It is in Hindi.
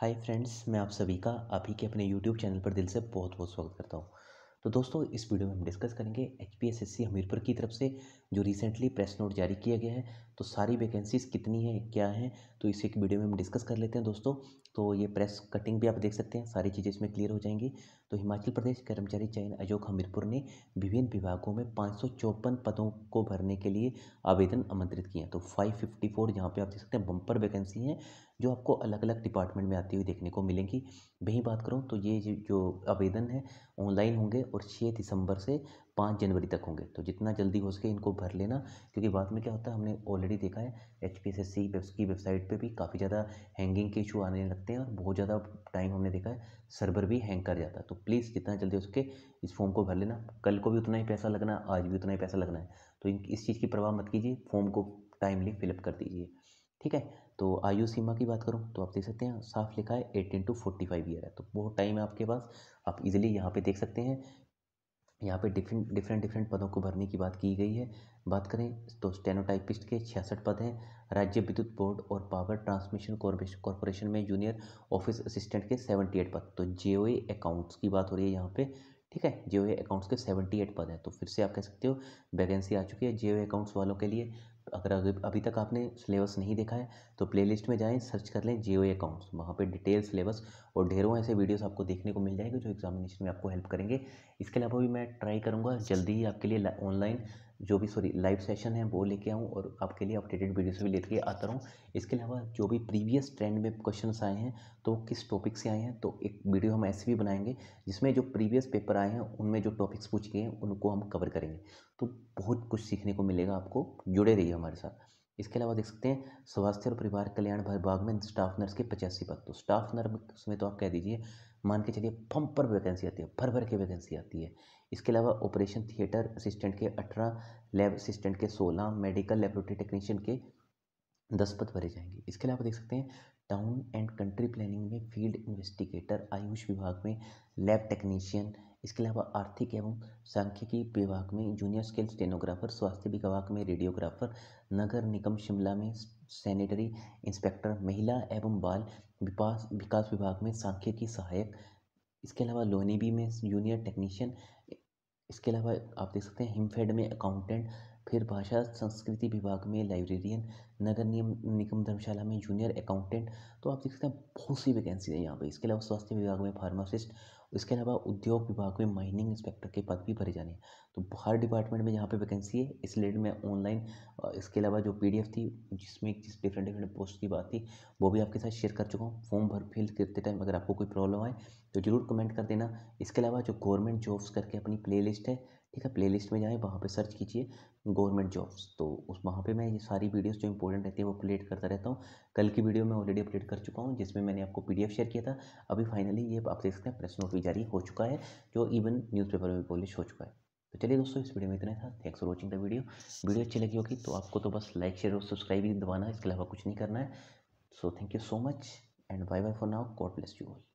हाय फ्रेंड्स मैं आप सभी का आप ही के अपने यूट्यूब चैनल पर दिल से बहुत बहुत स्वागत करता हूँ तो दोस्तों इस वीडियो में हम डिस्कस करेंगे एच हमीरपुर की तरफ से जो रिसेंटली प्रेस नोट जारी किया गया है तो सारी वैकेंसीज़ कितनी है क्या है तो इसे एक वीडियो में हम डिस्कस कर लेते हैं दोस्तों तो ये प्रेस कटिंग भी आप देख सकते हैं सारी चीज़ें इसमें क्लियर हो जाएंगी तो हिमाचल प्रदेश कर्मचारी चयन आयोग हमीरपुर ने विभिन्न विभागों में पाँच पदों को भरने के लिए आवेदन आमंत्रित किया तो 554 फिफ्टी फोर जहाँ पर आप देख सकते हैं बम्पर वैकेंसी हैं जो आपको अलग अलग डिपार्टमेंट में आती हुई देखने को मिलेंगी वहीं बात करूँ तो ये जो आवेदन है ऑनलाइन होंगे और छः दिसंबर से पाँच जनवरी तक होंगे तो जितना जल्दी हो सके इनको भर लेना क्योंकि बाद में क्या होता है हमने ऑलरेडी देखा है H P S S C की वेबसाइट पे भी काफ़ी ज़्यादा हैंगिंग के इशू आने लगते हैं और बहुत ज़्यादा टाइम हमने देखा है सर्वर भी हैंग कर जाता है तो प्लीज़ जितना जल्दी हो सके इस फॉर्म को भर लेना कल को भी उतना ही पैसा लगना आज भी उतना ही पैसा लगना है तो इस चीज़ की परवाह मत कीजिए फॉर्म को टाइमली फिलअप कर दीजिए ठीक है तो आयु सीमा की बात करूँ तो आप देख सकते हैं साफ लिखा है eighteen to forty five year है तो बहुत टाइम है आपके पास आप इजीली यहाँ पे देख सकते हैं यहाँ पे डिफरेंट डिफरेंट डिफरेंट पदों को भरने की बात की गई है बात करें तो स्टेनोटाइपिस्ट के छियासठ पद हैं राज्य विद्युत बोर्ड और पावर ट्रांसमिशन कॉरपोरेशन में जूनियर ऑफिस असिस्टेंट के सेवेंटी एट पद तो जे ओ अकाउंट्स की बात हो रही है यहाँ पे ठीक है जे अकाउंट्स के सेवेंटी एट पद हैं तो फिर से आप कह सकते हो वैकेंसी आ चुकी है जे ओ अकाउंट्स वालों के लिए अगर अभी तक आपने सिलेबस नहीं देखा है तो प्लेलिस्ट में जाएं सर्च कर लें जियो अकाउंट्स वहाँ पे डिटेल सिलेबस और ढेरों ऐसे वीडियोस आपको देखने को मिल जाएंगे जो एग्जामिनेशन में आपको हेल्प करेंगे इसके अलावा भी मैं ट्राई करूँगा जल्दी ही आपके लिए ऑनलाइन जो भी सॉरी लाइव सेशन है वो लेके आऊँ और आपके लिए अपडेटेड वीडियोस भी लेके आता रहूँ इसके अलावा जो भी प्रीवियस ट्रेंड में क्वेश्चन आए हैं तो किस टॉपिक से आए हैं तो एक वीडियो हम ऐसे भी बनाएंगे जिसमें जो प्रीवियस पेपर आए हैं उनमें जो टॉपिक्स पूछे गए हैं उनको हम कवर करेंगे तो बहुत कुछ सीखने को मिलेगा आपको जुड़े रहिए हमारे साथ इसके अलावा देख सकते हैं स्वास्थ्य और परिवार कल्याण विभाग में स्टाफ नर्स के पचासी पद तो स्टाफ नर्स में तो आप कह दीजिए मान के चलिए पंप पर वैकेंसी आती है भर भर के वैकेंसी आती है इसके अलावा ऑपरेशन थिएटर असिस्टेंट के अठारह लैब असिस्टेंट के सोलह मेडिकल लेबोरेटरी टेक्नीशियन के दस पद भरे जाएंगे इसके अलावा देख सकते हैं टाउन एंड कंट्री प्लानिंग में फील्ड इन्वेस्टिगेटर आयुष विभाग में लैब टेक्नीशियन इसके अलावा आर्थिक एवं सांख्यिकी विभाग में जूनियर स्केल स्टेनोग्राफर स्वास्थ्य विभाग में रेडियोग्राफर नगर निगम शिमला में सैनिटरी इंस्पेक्टर महिला एवं बाल विकास विकास विभाग में सांख्यिकी सहायक इसके अलावा लोनीबी में जूनियर टेक्नीशियन इसके अलावा आप देख सकते हैं हिमफेड में अकाउंटेंट फिर भाषा संस्कृति विभाग में लाइब्रेरियन नगर नियम निगम धर्मशाला में जूनियर अकाउंटेंट तो आप देख सकते हैं बहुत सी वैकेंसी है यहाँ पर इसके अलावा स्वास्थ्य विभाग में फार्मासिस्ट इसके अलावा उद्योग विभाग में माइनिंग इंस्पेक्टर के पद भी भरे जाने हैं तो हर डिपार्टमेंट में यहाँ पे वैकेंसी है इस रिलेटेड मैं ऑनलाइन इसके अलावा जो पीडीएफ थी जिसमें जिस डिफरेंट डिफरेंट पोस्ट की बात थी वो भी आपके साथ शेयर कर चुका हूँ फॉर्म भर फिल करते टाइम अगर आपको कोई प्रॉब्लम आए तो ज़रूर कमेंट कर देना इसके अलावा जो गवर्नमेंट जॉब्स करके अपनी प्ले है ठीक है प्लेलिस्ट में जाएँ वहाँ पे सर्च कीजिए गवर्नमेंट जॉब्स तो उस वहाँ पे मैं ये सारी वीडियोस जो इंपॉर्टेंट रहती है वो अपलेट करता रहता हूँ कल की वीडियो मैं ऑलरेडी अपलेट कर चुका हूँ जिसमें मैंने आपको पी शेयर किया था अभी फाइनली ये आप देख सकते हैं प्रेस नोट भी जारी हो चुका है जो इवन न्यूज़पेपर में पब्लिश हो चुका है तो चलिए दोस्तों इस वीडियो में इतना था thanks for watching the video video अच्छी लगी होगी तो आपको तो बस लाइक शेयर और सब्सक्राइब भी दबाना है इसके अलावा कुछ नहीं करना है so thank you so much and bye bye for now God bless you all